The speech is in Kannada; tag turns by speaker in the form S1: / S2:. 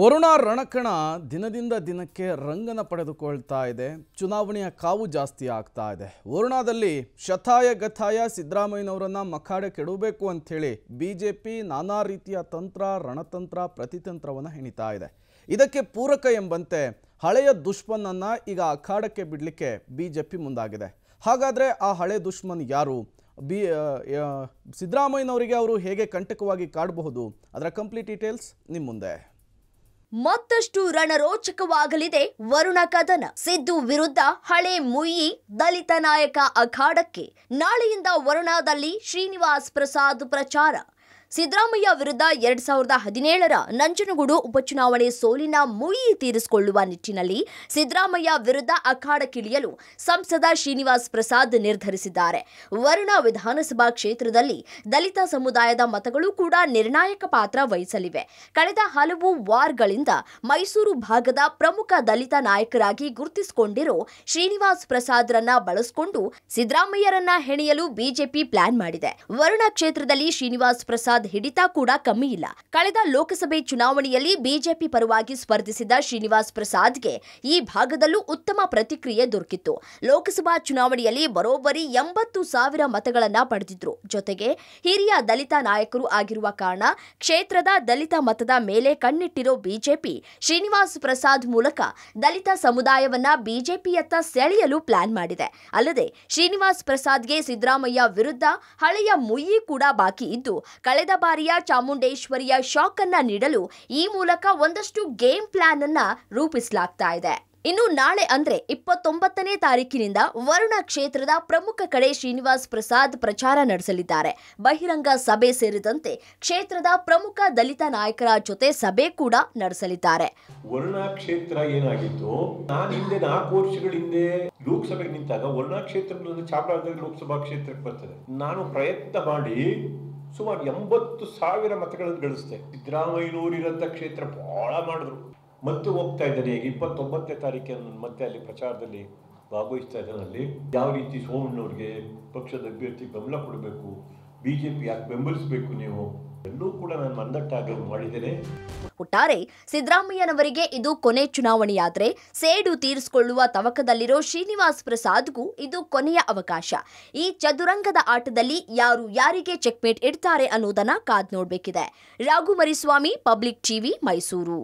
S1: ವರುಣ ರಣಕಣ ದಿನದಿಂದ ದಿನಕ್ಕೆ ರಂಗನ ಪಡೆದುಕೊಳ್ತಾ ಇದೆ ಚುನಾವಣೆಯ ಕಾವು ಜಾಸ್ತಿ ಆಗ್ತಾ ಇದೆ ವರುಣಾದಲ್ಲಿ ಶತಾಯ ಗತಾಯ ಸಿದ್ದರಾಮಯ್ಯನವರನ್ನು ಮಖಾಡೆ ಕೆಡಬೇಕು ಅಂಥೇಳಿ ಬಿ ಜೆ ಪಿ ನಾನಾ ರೀತಿಯ ತಂತ್ರ ರಣತಂತ್ರ ಪ್ರತಿತಂತ್ರವನ್ನು ಹೆಣಿತಾ ಇದೆ ಇದಕ್ಕೆ ಪೂರಕ ಎಂಬಂತೆ ಹಳೆಯ ದುಷ್ಮನನ್ನು ಈಗ ಅಖಾಡಕ್ಕೆ ಬಿಡಲಿಕ್ಕೆ ಬಿ ಜೆ ಪಿ ಮುಂದಾಗಿದೆ ಹಾಗಾದರೆ ಆ ಹಳೆ ದುಷ್ಮನ್ ಯಾರು ಬಿ ಸಿದ್ದರಾಮಯ್ಯನವರಿಗೆ ಅವರು ಹೇಗೆ ಕಂಟಕವಾಗಿ ಕಾಡಬಹುದು ಅದರ ಕಂಪ್ಲೀಟ್ ಡೀಟೇಲ್ಸ್ ನಿಮ್ಮ ಮುಂದೆ
S2: ಮತ್ತಷ್ಟು ರಣರೋಚಕವಾಗಲಿದೆ ವರುಣ ಕದನ ಸಿದ್ದು ವಿರುದ್ಧ ಹಳೆ ಮುಯಿ ದಲಿತ ನಾಯಕ ಅಖಾಡಕ್ಕೆ ನಾಳೆಯಿಂದ ವರುಣಾದಲ್ಲಿ ಶ್ರೀನಿವಾಸ್ ಪ್ರಸಾದ್ ಪ್ರಚಾರ ಸಿದ್ದರಾಮಯ್ಯ ವಿರುದ್ಧ ಎರಡ್ ಸಾವಿರದ ಹದಿನೇಳರ ನಂಜನಗೂಡು ಉಪಚುನಾವಣೆ ಸೋಲಿನ ಮುಯಿ ತೀರಿಸಿಕೊಳ್ಳುವ ನಿಟ್ಟಿನಲ್ಲಿ ಸಿದ್ದರಾಮಯ್ಯ ವಿರುದ್ಧ ಅಖಾಡಕ್ಕಿಳಿಯಲು ಸಂಸದ ಶ್ರೀನಿವಾಸ್ ಪ್ರಸಾದ್ ನಿರ್ಧರಿಸಿದ್ದಾರೆ ವರುಣ ವಿಧಾನಸಭಾ ಕ್ಷೇತ್ರದಲ್ಲಿ ದಲಿತ ಸಮುದಾಯದ ಮತಗಳು ಕೂಡ ನಿರ್ಣಾಯಕ ಪಾತ್ರ ವಹಿಸಲಿವೆ ಕಳೆದ ಹಲವು ವಾರ್ಗಳಿಂದ ಮೈಸೂರು ಭಾಗದ ಪ್ರಮುಖ ದಲಿತ ನಾಯಕರಾಗಿ ಗುರುತಿಸಿಕೊಂಡಿರೋ ಶ್ರೀನಿವಾಸ್ ಪ್ರಸಾದ್ರನ್ನ ಬಳಸಿಕೊಂಡು ಸಿದ್ದರಾಮಯ್ಯರನ್ನ ಹೆಣೆಯಲು ಬಿಜೆಪಿ ಪ್ಲಾನ್ ಮಾಡಿದೆ ವರುಣ ಕ್ಷೇತ್ರದಲ್ಲಿ ಶ್ರೀನಿವಾಸ್ ಪ್ರಸಾದ್ ಪ್ರಸಾದ್ ಹಿಡಿತ ಕೂಡ ಕಮ್ಮಿ ಇಲ್ಲ ಕಳೆದ ಲೋಕಸಭೆ ಚುನಾವಣೆಯಲ್ಲಿ ಬಿಜೆಪಿ ಪರವಾಗಿ ಸ್ಪರ್ಧಿಸಿದ ಶ್ರೀನಿವಾಸ್ ಪ್ರಸಾದ್ಗೆ ಈ ಭಾಗದಲ್ಲೂ ಉತ್ತಮ ಪ್ರತಿಕ್ರಿಯೆ ದೊರಕಿತ್ತು ಲೋಕಸಭಾ ಚುನಾವಣೆಯಲ್ಲಿ ಬರೋಬ್ಬರಿ ಎಂಬತ್ತು ಸಾವಿರ ಮತಗಳನ್ನ ಪಡೆದಿದ್ರು ಜೊತೆಗೆ ಹಿರಿಯ ದಲಿತ ನಾಯಕರು ಆಗಿರುವ ಕಾರಣ ಕ್ಷೇತ್ರದ ದಲಿತ ಮತದ ಮೇಲೆ ಕಣ್ಣಿಟ್ಟಿರೋ ಬಿಜೆಪಿ ಶ್ರೀನಿವಾಸ್ ಪ್ರಸಾದ್ ಮೂಲಕ ದಲಿತ ಸಮುದಾಯವನ್ನ ಬಿಜೆಪಿಯತ್ತ ಸೆಳೆಯಲು ಪ್ಲಾನ್ ಮಾಡಿದೆ ಅಲ್ಲದೆ ಶ್ರೀನಿವಾಸ್ ಪ್ರಸಾದ್ಗೆ ಸಿದ್ದರಾಮಯ್ಯ ವಿರುದ್ಧ ಹಳೆಯ ಮುಯ್ಯಿ ಕೂಡ ಬಾಕಿ ಇದ್ದು ಕಳೆದ ಕಳೆದ ಬಾರಿಯ ಚಾಮುಂಡೇಶ್ವರಿಯ ಶಾಕ್ ಅನ್ನ ನೀಡಲು ಈ ಮೂಲಕ ಒಂದಷ್ಟು ಗೇಮ್ ಪ್ಲಾನ್ ಅನ್ನ ರೂಪಿಸಲಾಗ್ತಾ ಇದೆ ಇನ್ನು ನಾಳೆ ಅಂದ್ರೆ ಇಪ್ಪತ್ತೊಂಬತ್ತನೇ ತಾರೀಕಿನಿಂದ ವರುಣ ಕ್ಷೇತ್ರದ ಪ್ರಮುಖ ಕಡೆ ಶ್ರೀನಿವಾಸ್ ಪ್ರಸಾದ್ ಪ್ರಚಾರ ನಡೆಸಲಿದ್ದಾರೆ ಬಹಿರಂಗ ಸಭೆ ಸೇರಿದಂತೆ ಕ್ಷೇತ್ರದ ಪ್ರಮುಖ ದಲಿತ ನಾಯಕರ ಜೊತೆ ಸಭೆ ಕೂಡ ನಡೆಸಲಿದ್ದಾರೆ
S3: ವರುಣ ಕ್ಷೇತ್ರ ಏನಾಗಿತ್ತು ನಾನು ಹಿಂದೆ ನಾಲ್ಕು ವರ್ಷಗಳ ಹಿಂದೆ ಲೋಕಸಭೆಗೆ ನಿಂತಾಗ ವರುಣ ಕ್ಷೇತ್ರ ಚಾಮರಾಜನಗರ ಲೋಕಸಭಾ ಕ್ಷೇತ್ರಕ್ಕೆ ಬರ್ತದೆ ನಾನು ಪ್ರಯತ್ನ ಮಾಡಿ ಸುಮಾರು ಎಂಬತ್ತು ಸಾವಿರ ಮತಗಳನ್ನು ಗಳಿಸಿದೆ ಸಿದ್ದರಾಮಯ್ಯನೂರಿರಂಥ ಕ್ಷೇತ್ರ ಭಾಳ ಮಾಡಿದ್ರು ಮತ್ತೆ ಹೋಗ್ತಾ ಇದ್ದಾರೆ ಈಗ ಇಪ್ಪತ್ತೊಂಬತ್ತನೇ ತಾರೀಕಿನ ಮತ್ತೆ ಅಲ್ಲಿ ಪ್ರಚಾರದಲ್ಲಿ ಭಾಗವಹಿಸ್ತಾ ಇದ್ದಾನೆ ಅಲ್ಲಿ ಯಾವ ರೀತಿ ಸೋಮಣ್ಣವ್ರಿಗೆ ಪಕ್ಷದ ಅಭ್ಯರ್ಥಿ ಬೆಂಬಲ ಕೊಡಬೇಕು ಬಿ ಜೆ ಪಿ ಯಾಕೆ ಬೆಂಬಲಿಸಬೇಕು ನೀವು ಎಲ್ಲೂ ಕೂಡ ನಾನು ಮಂದಟ್ಟಾಗಿ
S2: ಒಟ್ಟಾರೆ ಸಿದ್ದರಾಮಯ್ಯನವರಿಗೆ ಇದು ಕೊನೆ ಚುನಾವಣೆಯಾದರೆ ಸೇಡು ತೀರಿಸಿಕೊಳ್ಳುವ ತವಕದಲ್ಲಿರೋ ಶ್ರೀನಿವಾಸ್ ಪ್ರಸಾದ್ಗೂ ಇದು ಕೊನೆಯ ಅವಕಾಶ ಈ ಚದುರಂಗದ ಆಟದಲ್ಲಿ ಯಾರು ಯಾರಿಗೆ ಚೆಕ್ಮೇಟ್ ಇಡ್ತಾರೆ ಅನ್ನೋದನ್ನ ಕಾದ್ ನೋಡಬೇಕಿದೆ ರಾಘುಮರಿಸ್ವಾಮಿ ಪಬ್ಲಿಕ್ ಟಿವಿ ಮೈಸೂರು